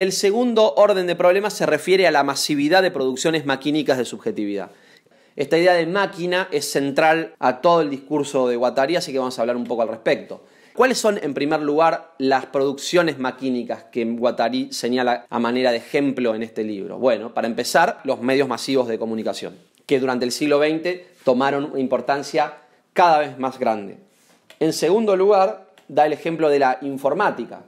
El segundo orden de problemas se refiere a la masividad de producciones maquínicas de subjetividad. Esta idea de máquina es central a todo el discurso de Guattari, así que vamos a hablar un poco al respecto. ¿Cuáles son, en primer lugar, las producciones maquínicas que Guattari señala a manera de ejemplo en este libro? Bueno, para empezar, los medios masivos de comunicación, que durante el siglo XX tomaron una importancia cada vez más grande. En segundo lugar, da el ejemplo de la informática,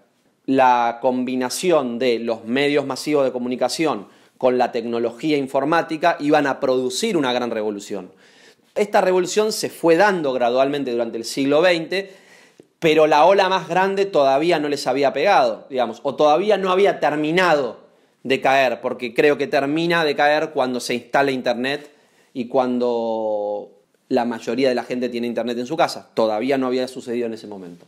la combinación de los medios masivos de comunicación con la tecnología informática iban a producir una gran revolución. Esta revolución se fue dando gradualmente durante el siglo XX, pero la ola más grande todavía no les había pegado, digamos, o todavía no había terminado de caer, porque creo que termina de caer cuando se instala Internet y cuando la mayoría de la gente tiene Internet en su casa. Todavía no había sucedido en ese momento.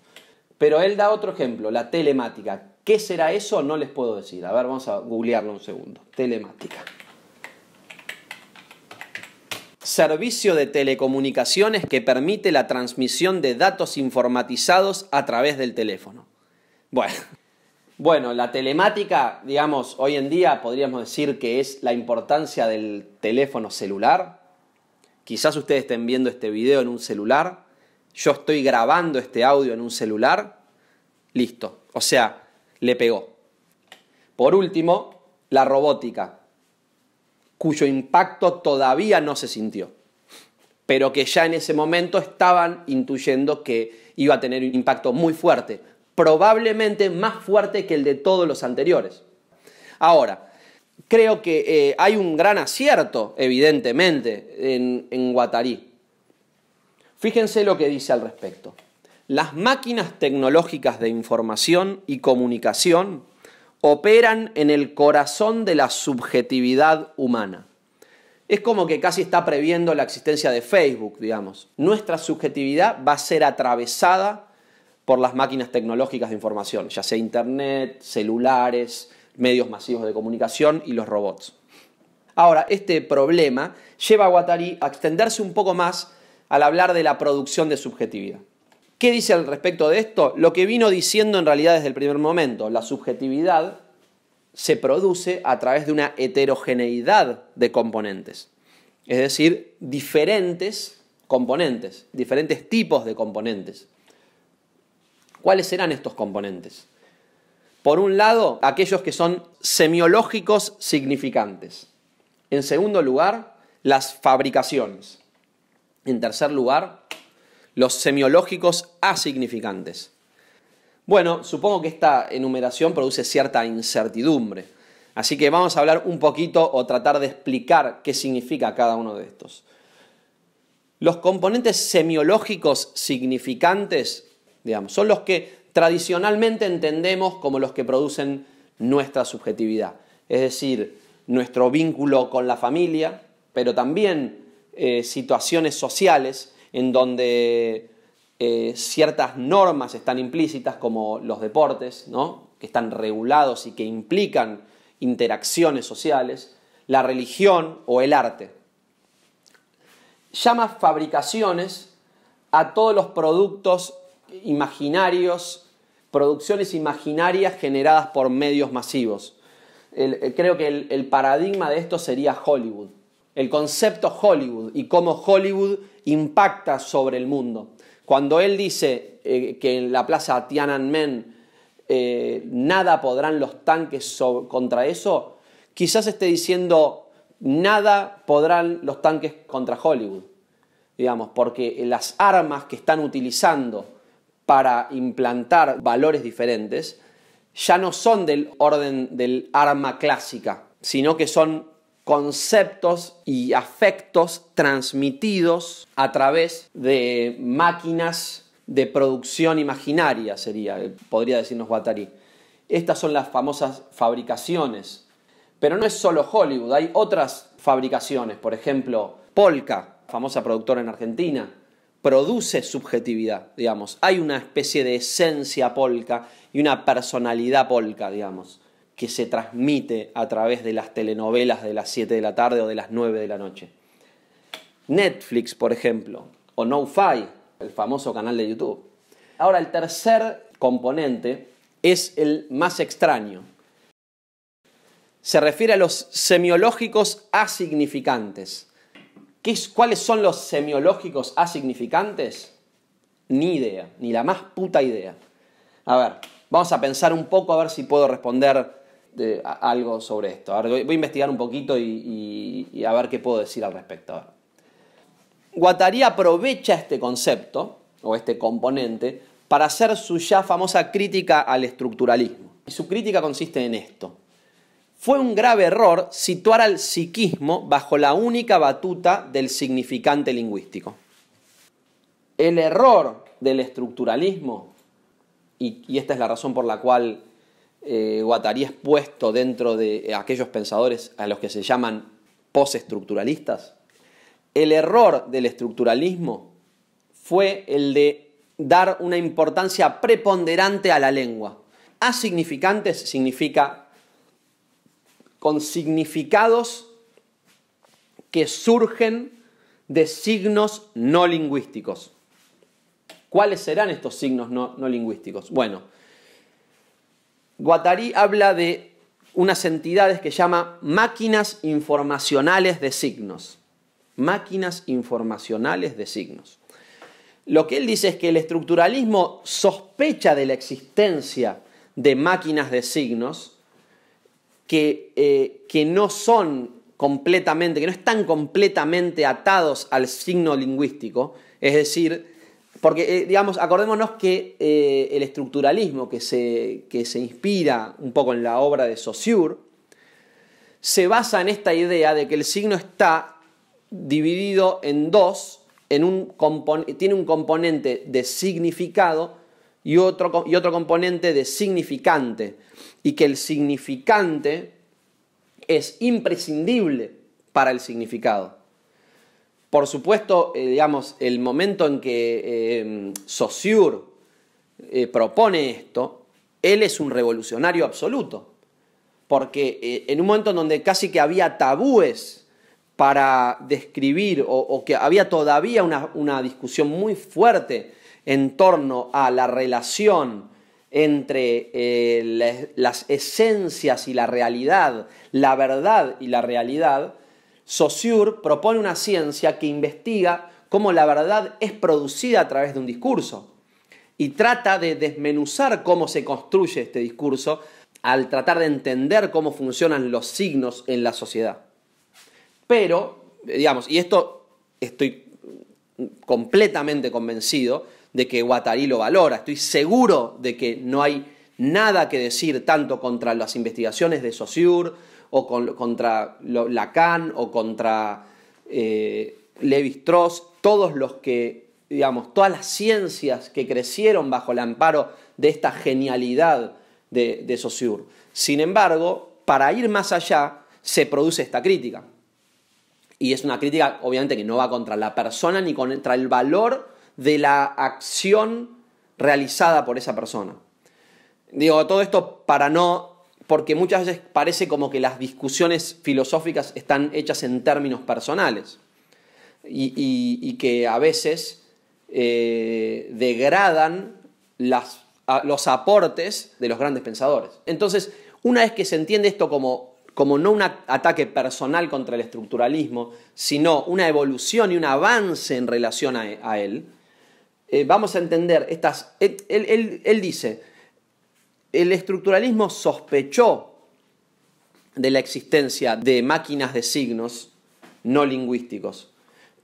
Pero él da otro ejemplo, la telemática. ¿Qué será eso? No les puedo decir. A ver, vamos a googlearlo un segundo. Telemática. Servicio de telecomunicaciones que permite la transmisión de datos informatizados a través del teléfono. Bueno, bueno, la telemática, digamos, hoy en día podríamos decir que es la importancia del teléfono celular. Quizás ustedes estén viendo este video en un celular yo estoy grabando este audio en un celular, listo. O sea, le pegó. Por último, la robótica, cuyo impacto todavía no se sintió, pero que ya en ese momento estaban intuyendo que iba a tener un impacto muy fuerte, probablemente más fuerte que el de todos los anteriores. Ahora, creo que eh, hay un gran acierto, evidentemente, en, en Guatarí Fíjense lo que dice al respecto. Las máquinas tecnológicas de información y comunicación operan en el corazón de la subjetividad humana. Es como que casi está previendo la existencia de Facebook, digamos. Nuestra subjetividad va a ser atravesada por las máquinas tecnológicas de información, ya sea Internet, celulares, medios masivos de comunicación y los robots. Ahora, este problema lleva a Guattari a extenderse un poco más al hablar de la producción de subjetividad. ¿Qué dice al respecto de esto? Lo que vino diciendo en realidad desde el primer momento, la subjetividad se produce a través de una heterogeneidad de componentes, es decir, diferentes componentes, diferentes tipos de componentes. ¿Cuáles serán estos componentes? Por un lado, aquellos que son semiológicos significantes. En segundo lugar, las fabricaciones. En tercer lugar, los semiológicos asignificantes. Bueno, supongo que esta enumeración produce cierta incertidumbre, así que vamos a hablar un poquito o tratar de explicar qué significa cada uno de estos. Los componentes semiológicos significantes, digamos, son los que tradicionalmente entendemos como los que producen nuestra subjetividad, es decir, nuestro vínculo con la familia, pero también eh, situaciones sociales en donde eh, ciertas normas están implícitas, como los deportes, que están regulados y que implican interacciones sociales, la religión o el arte. Llama fabricaciones a todos los productos imaginarios, producciones imaginarias generadas por medios masivos. Eh, creo que el paradigma de esto sería Hollywood el concepto Hollywood y cómo Hollywood impacta sobre el mundo. Cuando él dice eh, que en la plaza Tiananmen eh, nada podrán los tanques contra eso, quizás esté diciendo nada podrán los tanques contra Hollywood, digamos, porque las armas que están utilizando para implantar valores diferentes ya no son del orden del arma clásica, sino que son conceptos y afectos transmitidos a través de máquinas de producción imaginaria, sería, podría decirnos Guattari. Estas son las famosas fabricaciones. Pero no es solo Hollywood, hay otras fabricaciones. Por ejemplo, Polka, famosa productora en Argentina, produce subjetividad, digamos. Hay una especie de esencia polka y una personalidad polka, digamos que se transmite a través de las telenovelas de las 7 de la tarde o de las 9 de la noche. Netflix, por ejemplo, o NoFi, el famoso canal de YouTube. Ahora, el tercer componente es el más extraño. Se refiere a los semiológicos asignificantes. ¿Qué ¿Cuáles son los semiológicos asignificantes? Ni idea, ni la más puta idea. A ver, vamos a pensar un poco a ver si puedo responder algo sobre esto. voy, a investigar un poquito y, a ver qué puedo decir al respecto. Guattari aprovecha este concepto o este componente para hacer su ya famosa crítica al estructuralismo. Y su crítica consiste en esto. Fue un grave error situar al psiquismo bajo la única batuta del significante lingüístico. El error del estructuralismo, y esta es la razón por la cual eh, Guattari es puesto dentro de aquellos pensadores a los que se llaman postestructuralistas. El error del estructuralismo fue el de dar una importancia preponderante a la lengua. Asignificantes significa con significados que surgen de signos no lingüísticos. ¿Cuáles serán estos signos no, no lingüísticos? Bueno, Guattari habla de unas entidades que llama máquinas informacionales de signos. Máquinas informacionales de signos. Lo que él dice es que el estructuralismo sospecha de la existencia de máquinas de signos que, eh, que no son completamente, que no están completamente atados al signo lingüístico, es decir, porque, eh, digamos, acordémonos que eh, el estructuralismo que se, inspira un poco en la obra de Saussure se basa en esta idea de que el signo está dividido en dos, tiene un componente de significado y otro componente de significante, y que el significante es imprescindible para el significado. Por supuesto, eh, digamos, el momento en que eh, Saussure eh, propone esto, él es un revolucionario absoluto, porque en un momento en donde casi que había tabúes para describir o, que había todavía una, discusión muy fuerte en torno a la relación entre las esencias y la realidad, la verdad y la realidad, Saussure propone una ciencia que investiga cómo la verdad es producida a través de un discurso y trata de desmenuzar cómo se construye este discurso al tratar de entender cómo funcionan los signos en la sociedad. Pero, digamos, y esto estoy completamente convencido de que Guattari lo valora, estoy seguro de que no hay nada que decir tanto contra las investigaciones de Saussure, o contra Lacan o contra eh, Levi Strauss, todos los que, digamos, todas las ciencias que crecieron bajo el amparo de esta genialidad de, de Saussure. Sin embargo, para ir más allá, se produce esta crítica. Y es una crítica, obviamente, que no va contra la persona ni contra el valor de la acción realizada por esa persona. Digo, todo esto para no porque muchas veces parece como que las discusiones filosóficas están hechas en términos personales y, que a veces eh, degradan los aportes de los grandes pensadores. Entonces, una vez que se entiende esto como, no un ataque personal contra el estructuralismo, sino una evolución y un avance en relación a, él, eh, vamos a entender estas... él dice, el estructuralismo sospechó de la existencia de máquinas de signos no lingüísticos,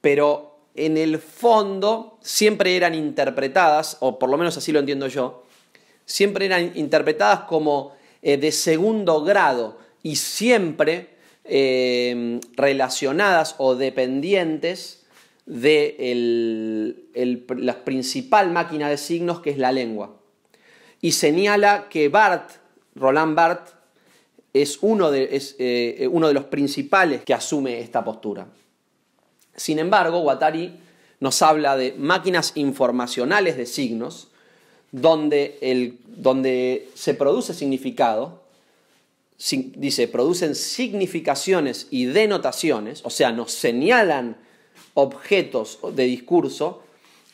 pero en el fondo siempre eran interpretadas, o por lo menos así lo entiendo yo, siempre eran interpretadas como eh, de segundo grado y siempre eh, relacionadas o dependientes de la principal máquina de signos que es la lengua y señala que Bart Roland Bart es eh, eh, uno de, los principales que asume esta postura. Sin embargo, Guattari nos habla de máquinas informacionales de signos, donde, se produce significado, dice, producen significaciones y denotaciones, o sea, nos señalan objetos de discurso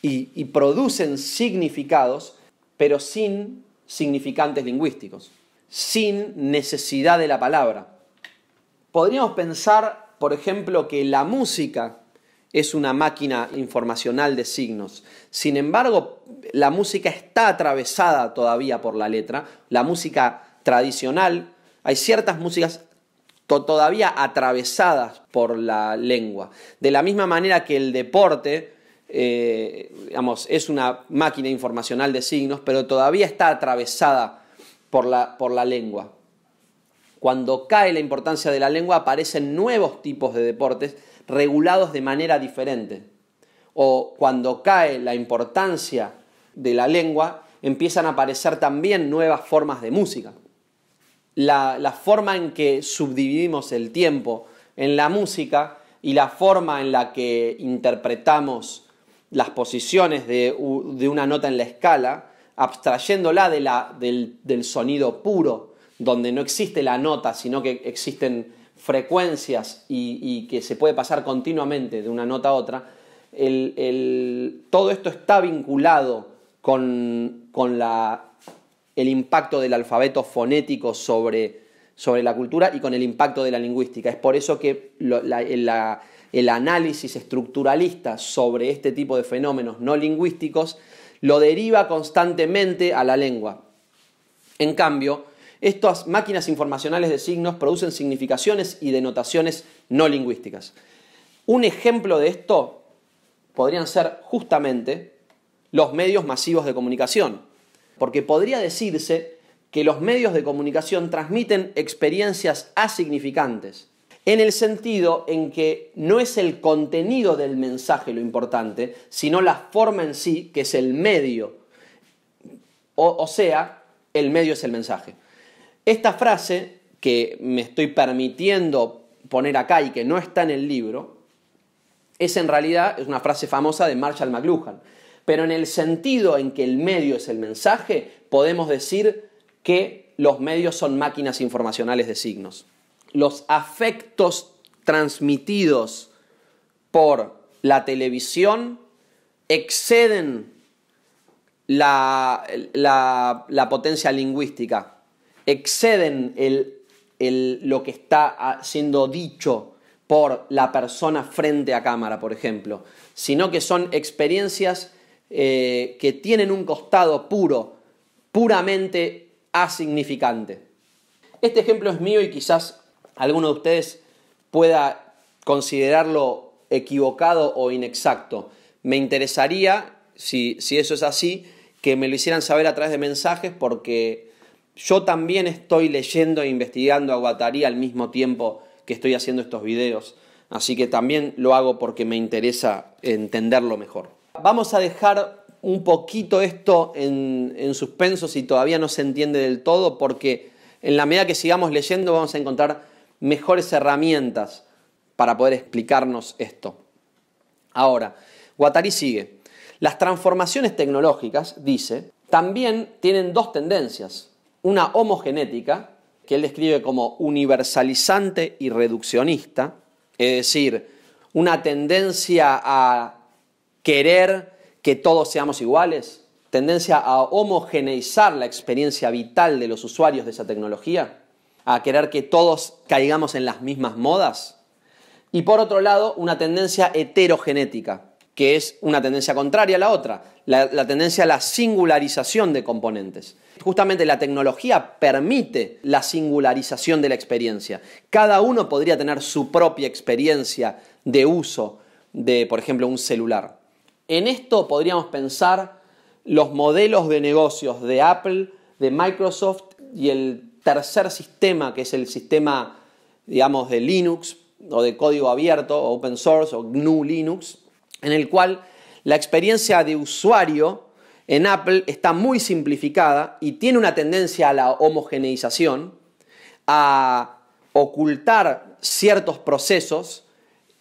y producen significados pero sin significantes lingüísticos, sin necesidad de la palabra. Podríamos pensar, por ejemplo, que la música es una máquina informacional de signos. Sin embargo, la música está atravesada todavía por la letra. La música tradicional, hay ciertas músicas todavía atravesadas por la lengua. De la misma manera que el deporte eh, es una máquina informacional de signos, pero todavía está atravesada por la, lengua. Cuando cae la importancia de la lengua aparecen nuevos tipos de deportes regulados de manera diferente. O cuando cae la importancia de la lengua, empiezan a aparecer también nuevas formas de música. la, forma en que subdividimos el tiempo en la música y la forma en la que interpretamos las posiciones de, una nota en la escala, abstrayéndola la, del, sonido puro, donde no existe la nota, sino que existen frecuencias y, que se puede pasar continuamente de una nota a otra, todo esto está vinculado con, el impacto del alfabeto fonético sobre, sobre, la cultura y con el impacto de la lingüística. Es por eso que la, el análisis estructuralista sobre este tipo de fenómenos no lingüísticos lo deriva constantemente a la lengua. En cambio, estas máquinas informacionales de signos producen significaciones y denotaciones no lingüísticas. Un ejemplo de esto podrían ser justamente los medios masivos de comunicación, porque podría decirse que los medios de comunicación transmiten experiencias asignificantes, en el sentido en que no es el contenido del mensaje lo importante, sino la forma en sí, que es el medio. O, sea, el medio es el mensaje. Esta frase que me estoy permitiendo poner acá y que no está en el libro, es en realidad es una frase famosa de Marshall McLuhan. Pero en el sentido en que el medio es el mensaje, podemos decir que los medios son máquinas informacionales de signos los afectos transmitidos por la televisión exceden la, potencia lingüística, exceden el, lo que está siendo dicho por la persona frente a cámara, por ejemplo, sino que son experiencias eh, que tienen un costado puro, puramente asignificante. Este ejemplo es mío y quizás alguno de ustedes pueda considerarlo equivocado o inexacto. Me interesaría, si, eso es así, que me lo hicieran saber a través de mensajes porque yo también estoy leyendo e investigando Aguataría al mismo tiempo que estoy haciendo estos videos. Así que también lo hago porque me interesa entenderlo mejor. Vamos a dejar un poquito esto en, en suspenso si todavía no se entiende del todo, porque en la medida que sigamos leyendo vamos a encontrar mejores herramientas para poder explicarnos esto. Ahora, Guattari sigue. Las transformaciones tecnológicas, dice, también tienen dos tendencias. Una homogenética, que él describe como universalizante y reduccionista, es decir, una tendencia a querer que todos seamos iguales, tendencia a homogeneizar la experiencia vital de los usuarios de esa tecnología a querer que todos caigamos en las mismas modas. Y por otro lado, una tendencia heterogenética, que es una tendencia contraria a la otra, la, la, tendencia a la singularización de componentes. Justamente la tecnología permite la singularización de la experiencia. Cada uno podría tener su propia experiencia de uso de, por ejemplo, un celular. En esto podríamos pensar los modelos de negocios de Apple, de Microsoft y el tercer sistema, que es el sistema, digamos, de Linux o de código abierto, open source o GNU Linux, en el cual la experiencia de usuario en Apple está muy simplificada y tiene una tendencia a la homogeneización, a ocultar ciertos procesos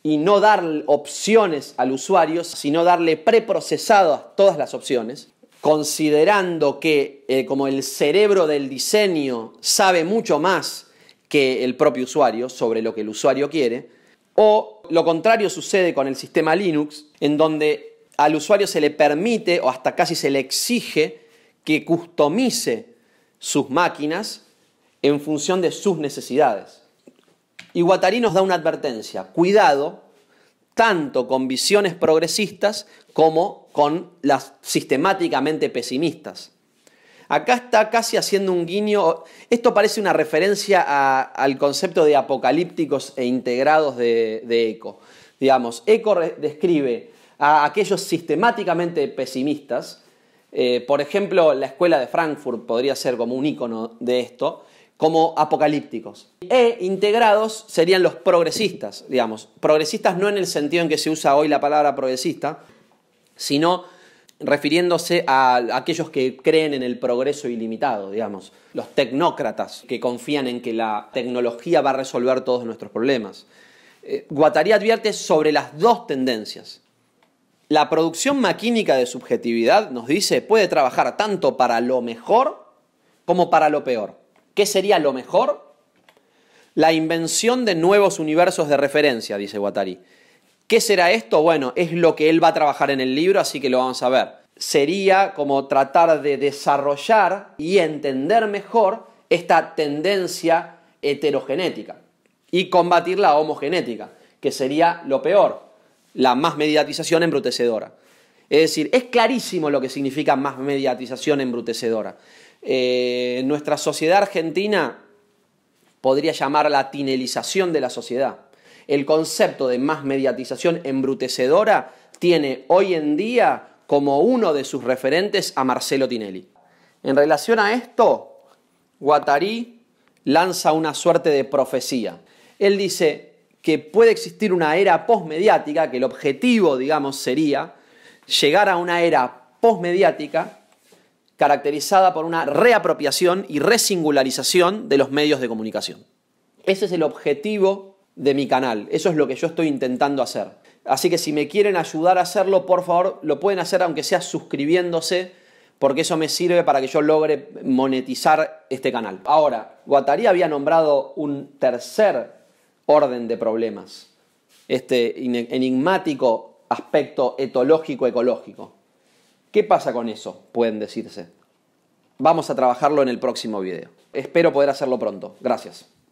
y no dar opciones al usuario, sino darle preprocesado a todas las opciones considerando que eh, como el cerebro del diseño sabe mucho más que el propio usuario sobre lo que el usuario quiere, o lo contrario sucede con el sistema Linux, en donde al usuario se le permite o hasta casi se le exige que customice sus máquinas en función de sus necesidades. Y Guattari nos da una advertencia, cuidado tanto con visiones progresistas como con las sistemáticamente pesimistas. Acá está casi haciendo un guiño, esto parece una referencia al concepto de apocalípticos e integrados de, Eco. Digamos, Eco describe a aquellos sistemáticamente pesimistas, eh, por ejemplo, la escuela de Frankfurt podría ser como un icono de esto, como apocalípticos. E integrados serían los progresistas, digamos. Progresistas no en el sentido en que se usa hoy la palabra progresista, sino refiriéndose a aquellos que creen en el progreso ilimitado, digamos, los tecnócratas que confían en que la tecnología va a resolver todos nuestros problemas. Eh, Guattari advierte sobre las dos tendencias. La producción maquínica de subjetividad, nos dice, puede trabajar tanto para lo mejor como para lo peor. ¿Qué sería lo mejor? La invención de nuevos universos de referencia, dice Guattari. ¿Qué será esto? Bueno, es lo que él va a trabajar en el libro, así que lo vamos a ver. Sería como tratar de desarrollar y entender mejor esta tendencia heterogenética y combatir la homogenética, que sería lo peor, la más mediatización embrutecedora. Es decir, es clarísimo lo que significa más mediatización embrutecedora. Eh, nuestra sociedad argentina podría llamar la tinelización de la sociedad. El concepto de más mediatización embrutecedora tiene hoy en día como uno de sus referentes a Marcelo Tinelli. En relación a esto, Guattari lanza una suerte de profecía. Él dice que puede existir una era postmediática, que el objetivo, digamos, sería llegar a una era postmediática caracterizada por una reapropiación y resingularización de los medios de comunicación. Ese es el objetivo de mi canal, eso es lo que yo estoy intentando hacer. Así que si me quieren ayudar a hacerlo, por favor, lo pueden hacer aunque sea suscribiéndose, porque eso me sirve para que yo logre monetizar este canal. Ahora, Guattari había nombrado un tercer orden de problemas, este enigmático aspecto etológico-ecológico. ¿Qué pasa con eso? Pueden decirse. Vamos a trabajarlo en el próximo video. Espero poder hacerlo pronto. Gracias.